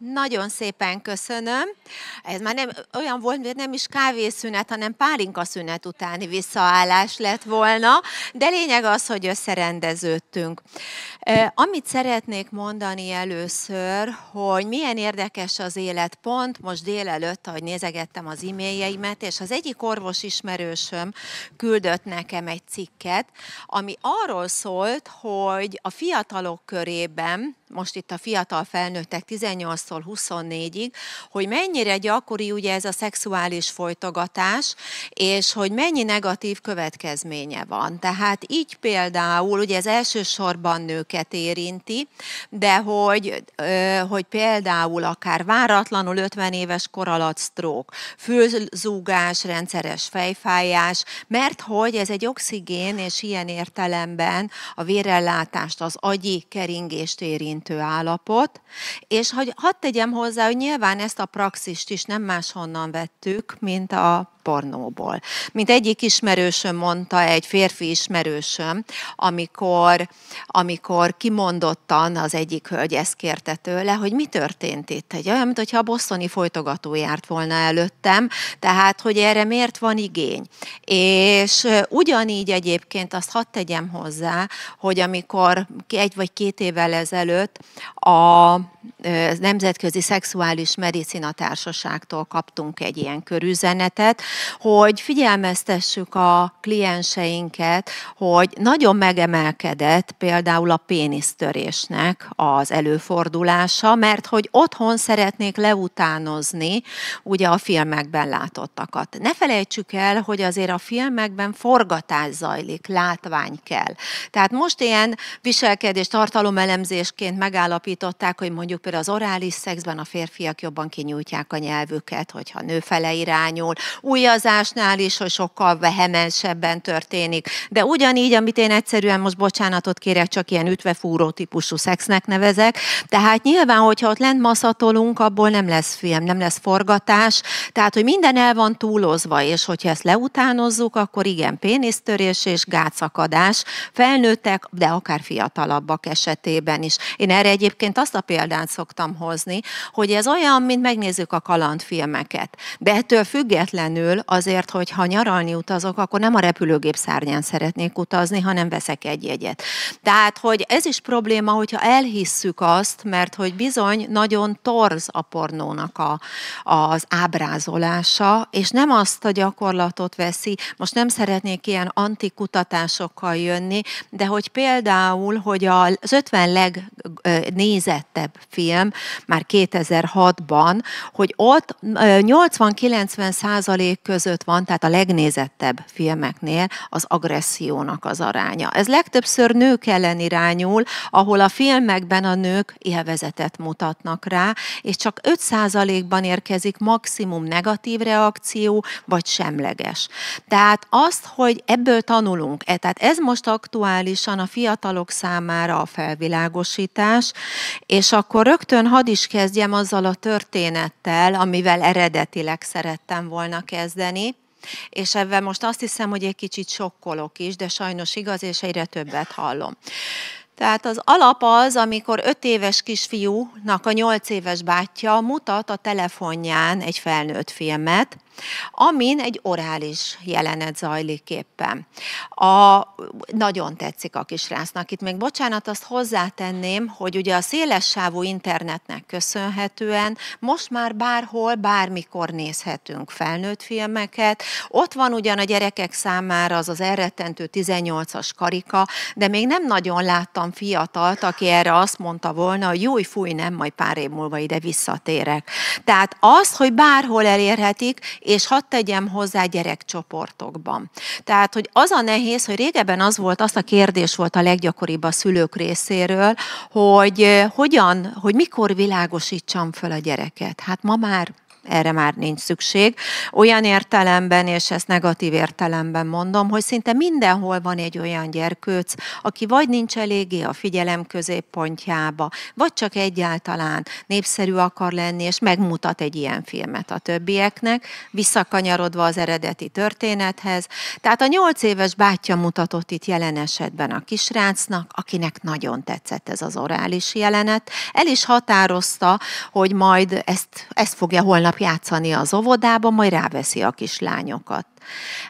Nagyon szépen köszönöm. Ez már nem olyan volt, mert nem is kávészünet, hanem pálinka szünet utáni visszaállás lett volna, de lényeg az, hogy összerendeződtünk. Amit szeretnék mondani először, hogy milyen érdekes az élet pont, most délelőtt, ahogy nézegettem az e-mailjeimet, és az egyik orvos ismerősöm küldött nekem egy cikket, ami arról szólt, hogy a fiatalok körében most itt a fiatal felnőttek 18-tól 24-ig, hogy mennyire gyakori ugye ez a szexuális folytogatás, és hogy mennyi negatív következménye van. Tehát így például, ugye ez elsősorban nőket érinti, de hogy, hogy például akár váratlanul 50 éves kor alatt sztrók, fülzúgás, rendszeres fejfájás, mert hogy ez egy oxigén, és ilyen értelemben a vérellátást, az agyi keringést érint érintő állapot, és hogy hadd tegyem hozzá, hogy nyilván ezt a praxist is nem máshonnan vettük, mint a pornóból. Mint egyik ismerősöm mondta, egy férfi ismerősöm, amikor, amikor kimondottan az egyik hölgy ezt kérte tőle, hogy mi történt itt. Egy olyan, mintha a bosszoni folytogató járt volna előttem, tehát, hogy erre miért van igény. És ugyanígy egyébként azt hadd tegyem hozzá, hogy amikor egy vagy két évvel ezelőtt a Nemzetközi Szexuális Medicina Társaságtól kaptunk egy ilyen körüzenetet, hogy figyelmeztessük a klienseinket, hogy nagyon megemelkedett például a pénisztörésnek az előfordulása, mert hogy otthon szeretnék leutánozni ugye a filmekben látottakat. Ne felejtsük el, hogy azért a filmekben forgatás zajlik, látvány kell. Tehát most ilyen viselkedés tartalomelemzésként megállapították, hogy mondjuk például az orális szexben a férfiak jobban kinyújtják a nyelvüket, hogyha nő fele irányul, új súlyozásnál is, hogy sokkal vehemensebben történik. De ugyanígy, amit én egyszerűen most bocsánatot kérek, csak ilyen ütvefúró típusú szexnek nevezek. Tehát nyilván, hogyha ott lent maszatolunk, abból nem lesz film, nem lesz forgatás. Tehát, hogy minden el van túlozva, és hogyha ezt leutánozzuk, akkor igen, pénisztörés és gátszakadás felnőttek, de akár fiatalabbak esetében is. Én erre egyébként azt a példát szoktam hozni, hogy ez olyan, mint megnézzük a kalandfilmeket. De ettől függetlenül egyedül, azért, hogy ha nyaralni utazok, akkor nem a repülőgép szárnyán szeretnék utazni, hanem veszek egy jegyet. Tehát, hogy ez is probléma, hogyha elhisszük azt, mert hogy bizony nagyon torz a pornónak a, az ábrázolása, és nem azt a gyakorlatot veszi, most nem szeretnék ilyen antikutatásokkal jönni, de hogy például, hogy az 50 legnézettebb film már 2006-ban, hogy ott 80-90 százalék között van, tehát a legnézettebb filmeknél az agressziónak az aránya. Ez legtöbbször nők ellen irányul, ahol a filmekben a nők élvezetet mutatnak rá, és csak 5%-ban érkezik maximum negatív reakció, vagy semleges. Tehát azt, hogy ebből tanulunk, e, tehát ez most aktuálisan a fiatalok számára a felvilágosítás, és akkor rögtön hadd is kezdjem azzal a történettel, amivel eredetileg szerettem volna kezdeni, kezdeni, és ebben most azt hiszem, hogy egy kicsit sokkolok is, de sajnos igaz, és egyre többet hallom. Tehát az alap az, amikor öt éves kisfiúnak a nyolc éves bátyja mutat a telefonján egy felnőtt filmet, amin egy orális jelenet zajlik éppen. A, nagyon tetszik a kisrásznak. Itt még bocsánat, azt hozzátenném, hogy ugye a széles sávú internetnek köszönhetően most már bárhol, bármikor nézhetünk felnőtt filmeket. Ott van ugyan a gyerekek számára az az elrettentő 18-as karika, de még nem nagyon láttam fiatalt, aki erre azt mondta volna, hogy jó, fúj, nem, majd pár év múlva ide visszatérek. Tehát az, hogy bárhol elérhetik, és hadd tegyem hozzá gyerekcsoportokban. Tehát, hogy az a nehéz, hogy régebben az volt, azt a kérdés volt a leggyakoribb a szülők részéről, hogy eh, hogyan, hogy mikor világosítsam föl a gyereket. Hát ma már erre már nincs szükség. Olyan értelemben, és ezt negatív értelemben mondom, hogy szinte mindenhol van egy olyan gyerkőc, aki vagy nincs eléggé a figyelem középpontjába, vagy csak egyáltalán népszerű akar lenni, és megmutat egy ilyen filmet a többieknek, visszakanyarodva az eredeti történethez. Tehát a nyolc éves bátyja mutatott itt jelen esetben a kisrácnak, akinek nagyon tetszett ez az orális jelenet. El is határozta, hogy majd ezt, ezt fogja holnap holnap játszani az óvodába, majd ráveszi a kislányokat.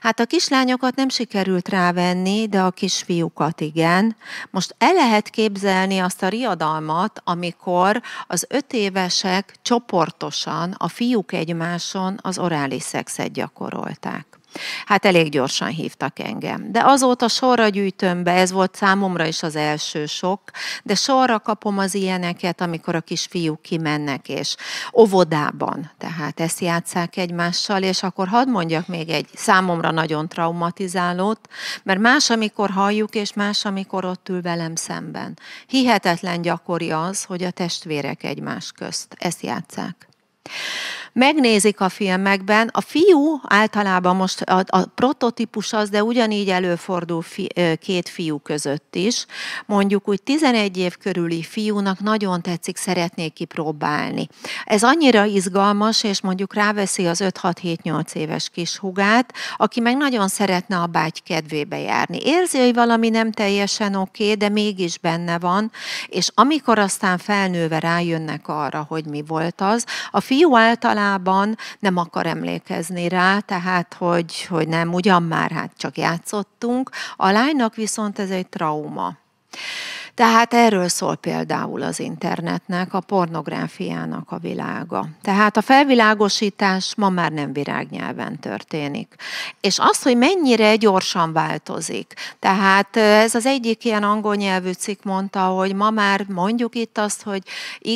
Hát a kislányokat nem sikerült rávenni, de a kisfiúkat igen. Most el lehet képzelni azt a riadalmat, amikor az öt évesek csoportosan, a fiúk egymáson az orális szexet gyakorolták. Hát elég gyorsan hívtak engem. De azóta sorra gyűjtöm be, ez volt számomra is az első sok, de sorra kapom az ilyeneket, amikor a kisfiúk kimennek, és óvodában, tehát ezt játszák egymással, és akkor hadd mondjak még egy számomra nagyon traumatizálót, mert más, amikor halljuk, és más, amikor ott ül velem szemben. Hihetetlen gyakori az, hogy a testvérek egymás közt ezt játszák megnézik a filmekben, a fiú általában most a, a prototípus az, de ugyanígy előfordul fi, két fiú között is. Mondjuk úgy 11 év körüli fiúnak nagyon tetszik, szeretné kipróbálni. Ez annyira izgalmas, és mondjuk ráveszi az 5-6-7-8 éves kis hugát, aki meg nagyon szeretne a báty kedvébe járni. Érzi, hogy valami nem teljesen oké, okay, de mégis benne van, és amikor aztán felnőve rájönnek arra, hogy mi volt az, a fiú általában általában nem akar emlékezni rá, tehát hogy, hogy nem, ugyan már hát csak játszottunk. A lánynak viszont ez egy trauma. Tehát erről szól például az internetnek, a pornográfiának a világa. Tehát a felvilágosítás ma már nem virágnyelven történik. És az, hogy mennyire gyorsan változik. Tehát ez az egyik ilyen angol nyelvű cikk mondta, hogy ma már mondjuk itt azt, hogy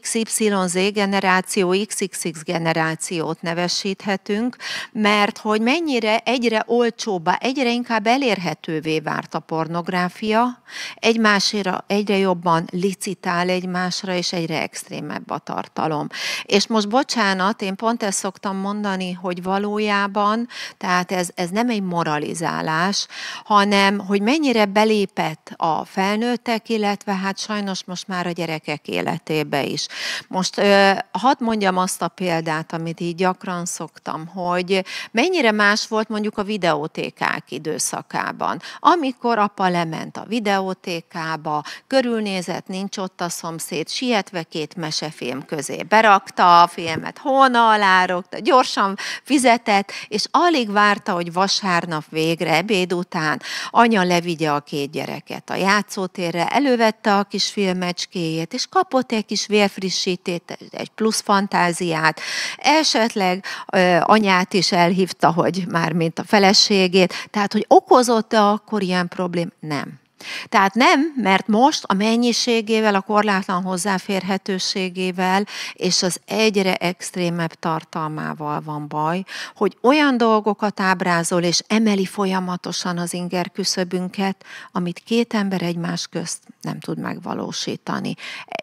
XYZ generáció, XXX generációt nevesíthetünk, mert hogy mennyire egyre olcsóbbá, egyre inkább elérhetővé várt a pornográfia, egymásra, egy egyre jobban licitál egymásra, és egyre extrémebb a tartalom. És most bocsánat, én pont ezt szoktam mondani, hogy valójában, tehát ez, ez nem egy moralizálás, hanem hogy mennyire belépett a felnőttek, illetve hát sajnos most már a gyerekek életébe is. Most hadd mondjam azt a példát, amit így gyakran szoktam, hogy mennyire más volt mondjuk a videótékák időszakában, amikor apa lement a videótékába, kö körülnézett, nincs ott a szomszéd, sietve két mesefilm közé berakta a filmet, hóna alá rokta, gyorsan fizetett, és alig várta, hogy vasárnap végre, ebéd után anya levigye a két gyereket a játszótérre, elővette a kis filmecskéjét, és kapott egy kis vérfrissítét, egy plusz fantáziát, esetleg ö, anyát is elhívta, hogy már mint a feleségét, tehát hogy okozott-e akkor ilyen problém? Nem. Tehát nem, mert most a mennyiségével, a korlátlan hozzáférhetőségével és az egyre extrémebb tartalmával van baj, hogy olyan dolgokat ábrázol és emeli folyamatosan az inger küszöbünket, amit két ember egymás közt nem tud megvalósítani.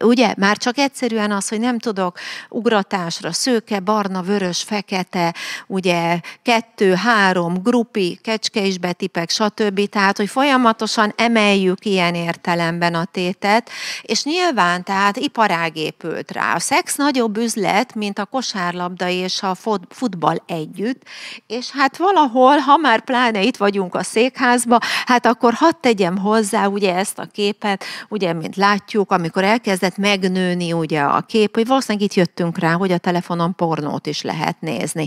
Ugye, már csak egyszerűen az, hogy nem tudok ugratásra szőke, barna, vörös, fekete, ugye kettő, három, grupi, kecske is betipek, stb. Tehát, hogy folyamatosan emel emeljük ilyen értelemben a tétet, és nyilván tehát iparág épült rá. A szex nagyobb üzlet, mint a kosárlabda és a futball együtt, és hát valahol, ha már pláne itt vagyunk a székházba, hát akkor hadd tegyem hozzá ugye ezt a képet, ugye, mint látjuk, amikor elkezdett megnőni ugye a kép, hogy valószínűleg itt jöttünk rá, hogy a telefonon pornót is lehet nézni.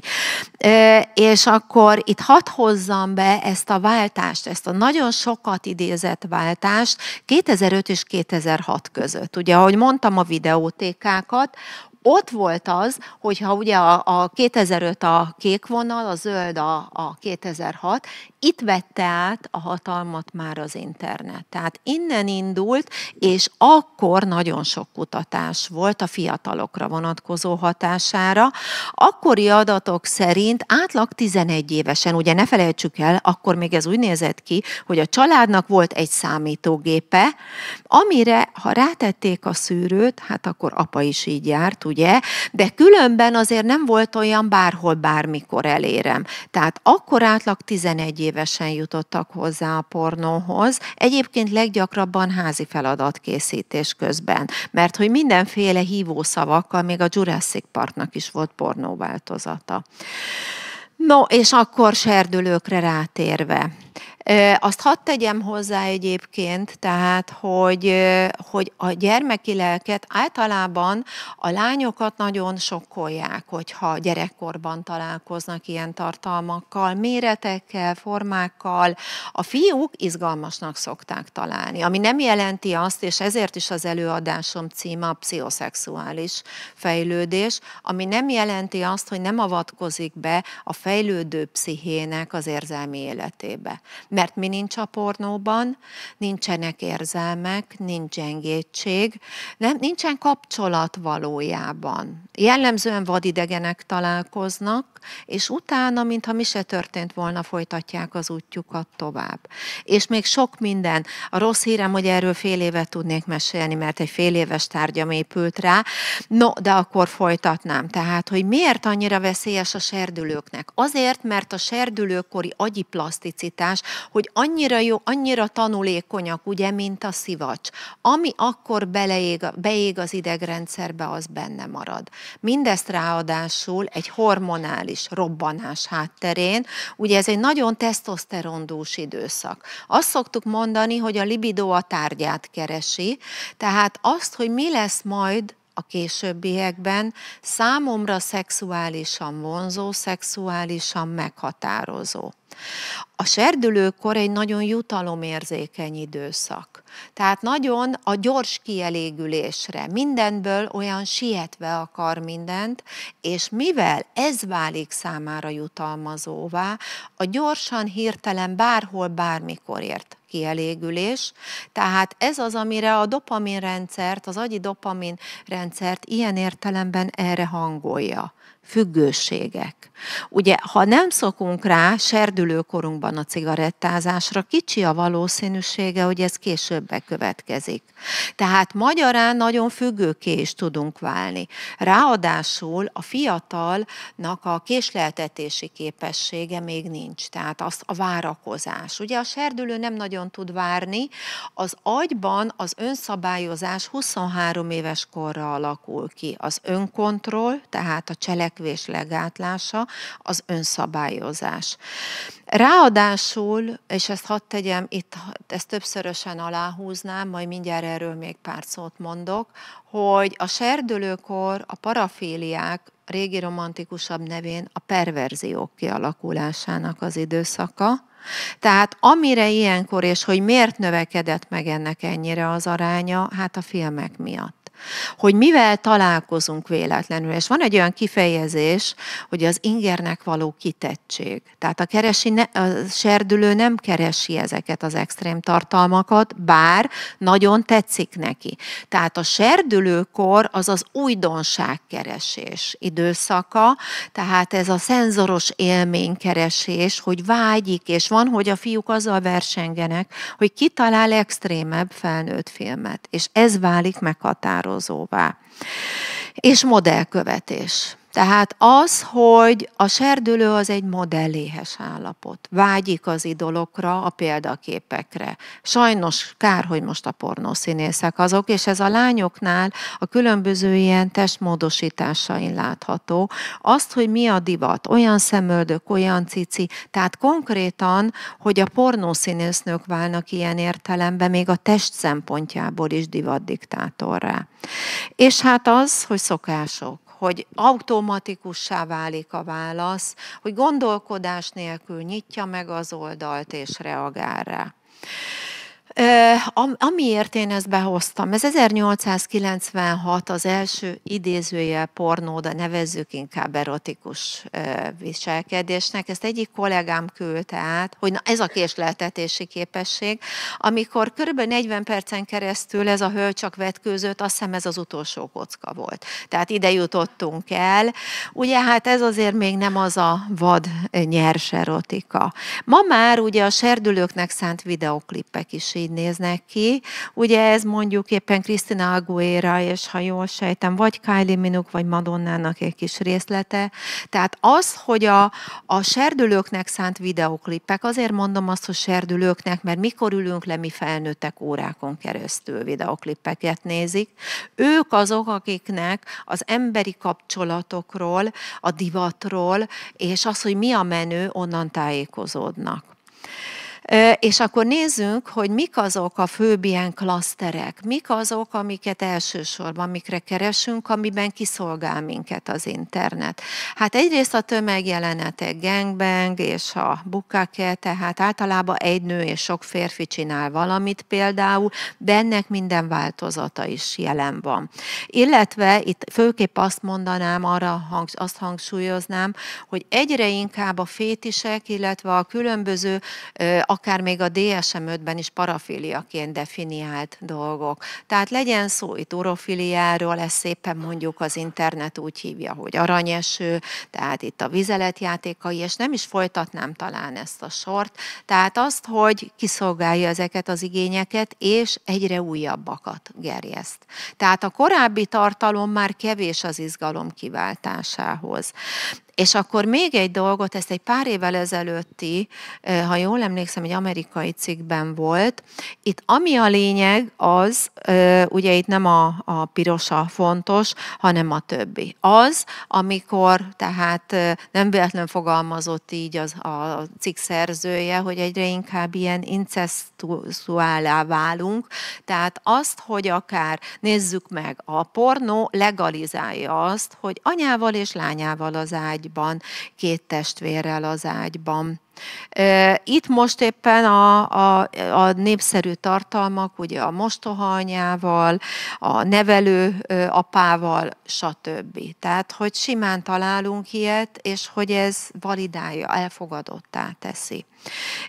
és akkor itt hadd hozzam be ezt a váltást, ezt a nagyon sokat idézett rendszerváltást 2005 és 2006 között. Ugye, ahogy mondtam, a videótékákat, ott volt az, hogyha ugye a, a 2005 a kék vonal, a zöld a, a 2006, itt vette át a hatalmat már az internet. Tehát innen indult, és akkor nagyon sok kutatás volt a fiatalokra vonatkozó hatására. Akkori adatok szerint átlag 11 évesen, ugye ne felejtsük el, akkor még ez úgy nézett ki, hogy a családnak volt egy számítógépe, amire, ha rátették a szűrőt, hát akkor apa is így járt, ugye, de különben azért nem volt olyan bárhol, bármikor elérem. Tehát akkor átlag 11 éves évesen jutottak hozzá a pornóhoz. Egyébként leggyakrabban házi feladatkészítés közben, mert hogy mindenféle hívó szavakkal még a Jurassic Parknak is volt pornóváltozata. No, és akkor serdülőkre rátérve. Azt hadd tegyem hozzá egyébként, tehát, hogy, hogy a gyermeki lelket általában a lányokat nagyon sokkolják, hogyha gyerekkorban találkoznak ilyen tartalmakkal, méretekkel, formákkal. A fiúk izgalmasnak szokták találni, ami nem jelenti azt, és ezért is az előadásom címe a pszichoszexuális fejlődés, ami nem jelenti azt, hogy nem avatkozik be a fejlődő pszichének az érzelmi életébe mert mi nincs a pornóban, nincsenek érzelmek, nincs gyengétség, nem, nincsen kapcsolat valójában. Jellemzően vadidegenek találkoznak, és utána, mintha mi se történt volna, folytatják az útjukat tovább. És még sok minden. A rossz hírem, hogy erről fél évet tudnék mesélni, mert egy fél éves tárgyam épült rá, no, de akkor folytatnám. Tehát, hogy miért annyira veszélyes a serdülőknek? Azért, mert a serdülőkori agyi plaszticitás hogy annyira jó, annyira tanulékonyak, ugye, mint a szivacs. Ami akkor beleég, beég az idegrendszerbe, az benne marad. Mindezt ráadásul egy hormonális robbanás hátterén, ugye ez egy nagyon tesztoszterondús időszak. Azt szoktuk mondani, hogy a libido a tárgyát keresi, tehát azt, hogy mi lesz majd a későbbiekben számomra szexuálisan vonzó, szexuálisan meghatározó. A serdülőkor egy nagyon jutalomérzékeny időszak. Tehát nagyon a gyors kielégülésre, mindenből olyan sietve akar mindent, és mivel ez válik számára jutalmazóvá, a gyorsan, hirtelen, bárhol, bármikor ért kielégülés. Tehát ez az, amire a dopamin rendszert, az agyi dopamin rendszert ilyen értelemben erre hangolja függőségek. Ugye, ha nem szokunk rá serdülőkorunkban a cigarettázásra, kicsi a valószínűsége, hogy ez később bekövetkezik. Tehát magyarán nagyon függőké is tudunk válni. Ráadásul a fiatalnak a késleltetési képessége még nincs, tehát az a várakozás. Ugye a serdülő nem nagyon tud várni, az agyban az önszabályozás 23 éves korra alakul ki. Az önkontroll, tehát a cselekvés cselekvés legátlása az önszabályozás. Ráadásul, és ezt hadd tegyem, itt ezt többszörösen aláhúznám, majd mindjárt erről még pár szót mondok, hogy a serdülőkor a parafíliák régi romantikusabb nevén a perverziók kialakulásának az időszaka, tehát amire ilyenkor, és hogy miért növekedett meg ennek ennyire az aránya, hát a filmek miatt hogy mivel találkozunk véletlenül. És van egy olyan kifejezés, hogy az ingernek való kitettség. Tehát a, keresi ne, a serdülő nem keresi ezeket az extrém tartalmakat, bár nagyon tetszik neki. Tehát a serdülőkor az az újdonságkeresés időszaka, tehát ez a szenzoros élménykeresés, hogy vágyik, és van, hogy a fiúk azzal versengenek, hogy kitalál extrémebb felnőtt filmet, és ez válik meghatározó meghatározóvá. És modellkövetés. Tehát az, hogy a serdülő az egy modelléhes állapot. Vágyik az idolokra, a példaképekre. Sajnos kár, hogy most a pornószínészek azok, és ez a lányoknál a különböző ilyen testmódosításain látható. Azt, hogy mi a divat, olyan szemöldök, olyan cici, tehát konkrétan, hogy a pornószínésznők válnak ilyen értelemben még a test szempontjából is diktátorra. És hát az, hogy szokások, hogy automatikussá válik a válasz, hogy gondolkodás nélkül nyitja meg az oldalt és reagál rá amiért én ezt behoztam? Ez 1896 az első idézője pornó, de nevezzük inkább erotikus viselkedésnek. Ezt egyik kollégám küldte át, hogy na, ez a késleltetési képesség, amikor körülbelül 40 percen keresztül ez a hölgy csak vetkőzött, azt hiszem ez az utolsó kocka volt. Tehát ide jutottunk el. Ugye hát ez azért még nem az a vad nyers erotika. Ma már ugye a serdülőknek szánt videoklipek is így néznek ki. Ugye ez mondjuk éppen Krisztina Aguera, és ha jól sejtem, vagy Kylie Minuk, vagy Madonnának egy kis részlete. Tehát az, hogy a, a serdülőknek szánt videoklipek, azért mondom azt, hogy serdülőknek, mert mikor ülünk le mi felnőttek órákon keresztül videoklipeket nézik, ők azok, akiknek az emberi kapcsolatokról, a divatról, és az, hogy mi a menő, onnan tájékozódnak. És akkor nézzünk, hogy mik azok a főbb ilyen klaszterek, mik azok, amiket elsősorban, amikre keresünk, amiben kiszolgál minket az internet. Hát egyrészt a tömegjelenetek, gangbang és a bukake, tehát általában egy nő és sok férfi csinál valamit például, de ennek minden változata is jelen van. Illetve itt főképp azt mondanám, arra hangs, azt hangsúlyoznám, hogy egyre inkább a fétisek, illetve a különböző akár még a DSM-5-ben is parafiliaként definiált dolgok. Tehát legyen szó itt urofiliáról, ezt szépen mondjuk az internet úgy hívja, hogy aranyeső, tehát itt a vizeletjátékai, és nem is folytatnám talán ezt a sort. Tehát azt, hogy kiszolgálja ezeket az igényeket, és egyre újabbakat gerjeszt. Tehát a korábbi tartalom már kevés az izgalom kiváltásához. És akkor még egy dolgot, ezt egy pár évvel ezelőtti, ha jól emlékszem, egy amerikai cikkben volt. Itt ami a lényeg az, ugye itt nem a, a pirosa fontos, hanem a többi. Az, amikor tehát nem véletlen fogalmazott így az, a cikk szerzője, hogy egyre inkább ilyen incestuálá válunk, tehát azt, hogy akár nézzük meg, a pornó legalizálja azt, hogy anyával és lányával az ágy ágyban, két testvérrel az ágyban. Itt most éppen a, a, a népszerű tartalmak, ugye a mostohanyával, a nevelő apával, stb. Tehát, hogy simán találunk ilyet, és hogy ez validálja, elfogadottá teszi.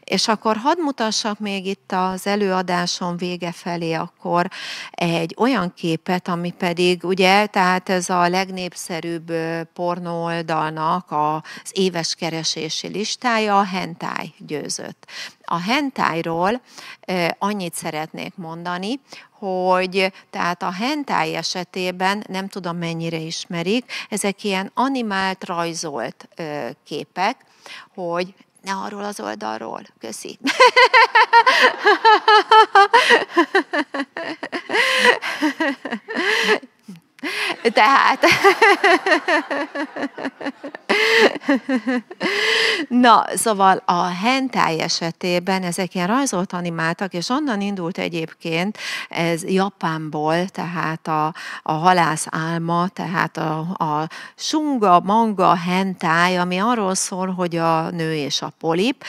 És akkor hadd mutassak még itt az előadáson vége felé akkor egy olyan képet, ami pedig ugye, tehát ez a legnépszerűbb pornó oldalnak az éves keresési listája, hentáj győzött. A hentájról annyit szeretnék mondani, hogy tehát a hentai esetében, nem tudom mennyire ismerik, ezek ilyen animált, rajzolt képek, hogy ne arról az oldalról, köszi. Tehát. Na, szóval a hentai esetében ezek ilyen rajzolt animáltak, és onnan indult egyébként ez Japánból, tehát a, a halász álma, tehát a, a sunga, manga, hentai, ami arról szól, hogy a nő és a polip,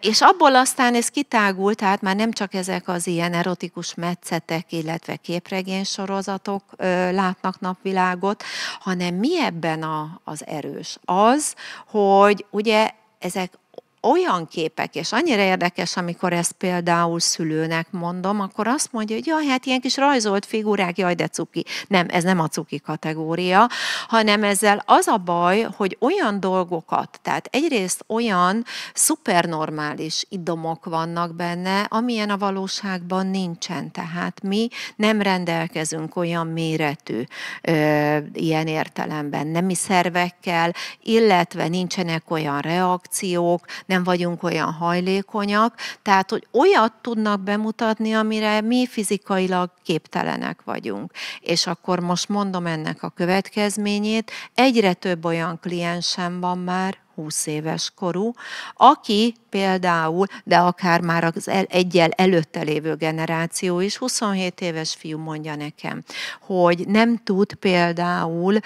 és abból aztán ez kitágult, tehát már nem csak ezek az ilyen erotikus metszetek, illetve képregény sorozatok lát látnak napvilágot, hanem mi ebben a, az erős? Az, hogy ugye ezek olyan képek, és annyira érdekes, amikor ezt például szülőnek mondom, akkor azt mondja, hogy jaj, hát ilyen kis rajzolt figurák, jaj, de cuki. Nem, ez nem a cuki kategória, hanem ezzel az a baj, hogy olyan dolgokat, tehát egyrészt olyan szupernormális idomok vannak benne, amilyen a valóságban nincsen. Tehát mi nem rendelkezünk olyan méretű ö, ilyen értelemben nemi szervekkel, illetve nincsenek olyan reakciók, nem vagyunk olyan hajlékonyak, tehát hogy olyat tudnak bemutatni, amire mi fizikailag képtelenek vagyunk. És akkor most mondom ennek a következményét, egyre több olyan kliensem van már, 20 éves korú, aki például, de akár már az egyel előtte lévő generáció is, 27 éves fiú mondja nekem, hogy nem tud például,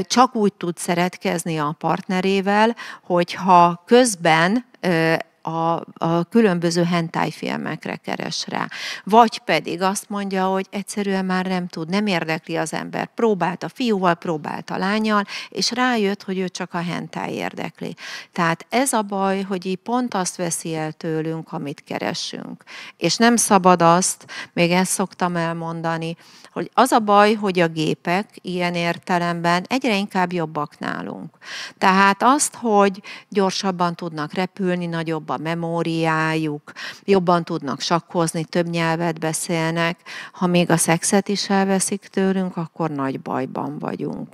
csak úgy tud szeretkezni a partnerével, hogyha közben a, a különböző hentai filmekre keres rá. Vagy pedig azt mondja, hogy egyszerűen már nem tud, nem érdekli az ember. Próbált a fiúval, próbált a lányal, és rájött, hogy ő csak a hentai érdekli. Tehát ez a baj, hogy így pont azt veszi el tőlünk, amit keresünk. És nem szabad azt, még ezt szoktam elmondani, hogy az a baj, hogy a gépek ilyen értelemben egyre inkább jobbak nálunk. Tehát azt, hogy gyorsabban tudnak repülni, nagyobb a memóriájuk, jobban tudnak sakkozni, több nyelvet beszélnek. Ha még a szexet is elveszik tőlünk, akkor nagy bajban vagyunk.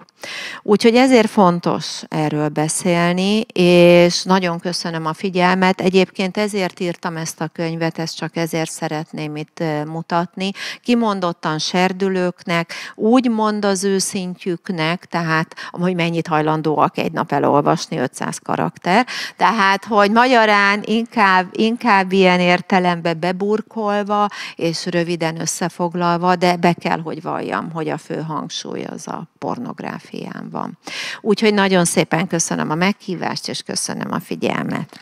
Úgyhogy ezért fontos erről beszélni, és nagyon köszönöm a figyelmet. Egyébként ezért írtam ezt a könyvet, ezt csak ezért szeretném itt mutatni. Kimondottan serdülőknek, úgy mond az őszintjüknek, szintjüknek, tehát hogy mennyit hajlandóak egy nap elolvasni, 500 karakter. Tehát, hogy magyarán inkább, inkább ilyen értelembe beburkolva, és röviden összefoglalva, de be kell, hogy valljam, hogy a fő hangsúly az a pornográfiám van. Úgyhogy nagyon szépen köszönöm a meghívást, és köszönöm a figyelmet.